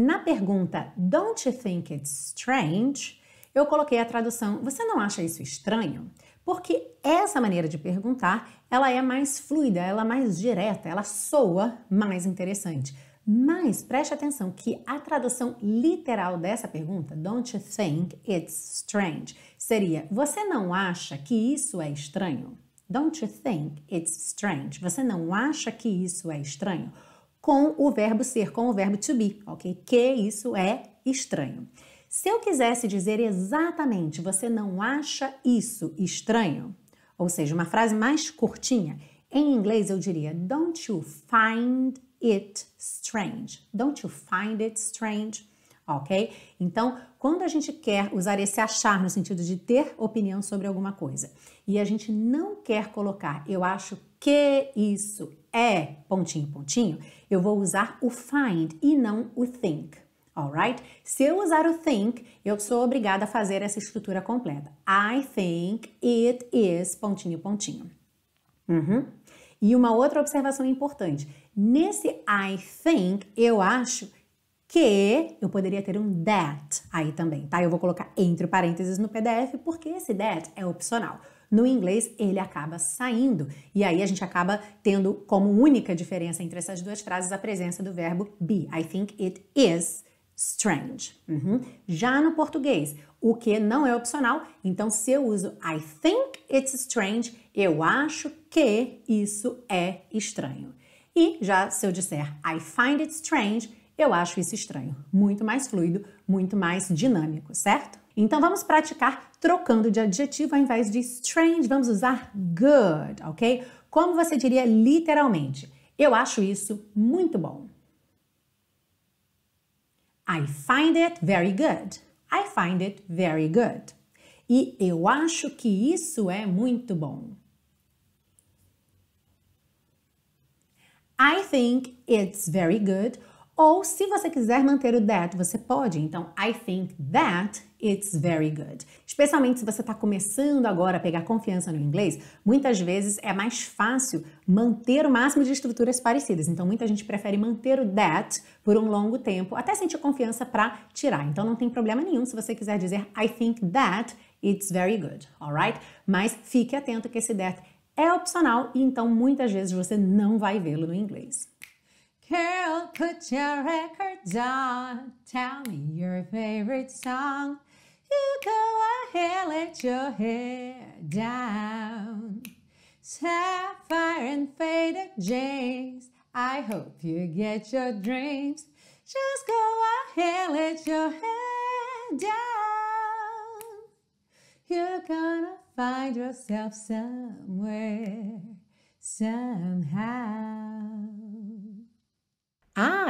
Na pergunta Don't you think it's strange? Eu coloquei a tradução Você não acha isso estranho? Porque essa maneira de perguntar, ela é mais fluida, ela é mais direta, ela soa mais interessante. Mas preste atenção que a tradução literal dessa pergunta, don't you think it's strange, seria: você não acha que isso é estranho? Don't you think it's strange? Você não acha que isso é estranho? com o verbo ser, com o verbo to be, ok? Que isso é estranho. Se eu quisesse dizer exatamente, você não acha isso estranho? Ou seja, uma frase mais curtinha, em inglês eu diria: Don't you find it strange? Don't you find it strange? ok? Então, quando a gente quer usar esse achar no sentido de ter opinião sobre alguma coisa e a gente não quer colocar eu acho que isso é pontinho, pontinho, eu vou usar o find e não o think. Alright? Se eu usar o think, eu sou obrigada a fazer essa estrutura completa. I think it is pontinho, pontinho. Uhum. E uma outra observação importante. Nesse I think, eu acho, que eu poderia ter um that aí também, tá? Eu vou colocar entre parênteses no PDF porque esse that é opcional. No inglês, ele acaba saindo. E aí a gente acaba tendo como única diferença entre essas duas frases a presença do verbo be. I think it is strange. Uhum. Já no português, o que não é opcional, então se eu uso I think it's strange, eu acho que isso é estranho. E já se eu disser I find it strange, eu acho isso estranho. Muito mais fluido, muito mais dinâmico, certo? Então vamos praticar trocando de adjetivo ao invés de strange, vamos usar good, ok? Como você diria literalmente? Eu acho isso muito bom. I find it very good. I find it very good. E eu acho que isso é muito bom. I think it's very good ou se você quiser manter o that, você pode. Então, I think that it's very good. Especialmente se você está começando agora a pegar confiança no inglês, muitas vezes é mais fácil manter o máximo de estruturas parecidas. Então, muita gente prefere manter o that por um longo tempo, até sentir confiança para tirar. Então, não tem problema nenhum se você quiser dizer I think that it's very good, alright? Mas fique atento que esse that é opcional e então muitas vezes você não vai vê-lo no inglês. Girl, put your records on. Tell me your favorite song. You go ahead, let your hair down. Sapphire and faded James. I hope you get your dreams. Just go ahead, let your head down. You're gonna find yourself somewhere, somehow.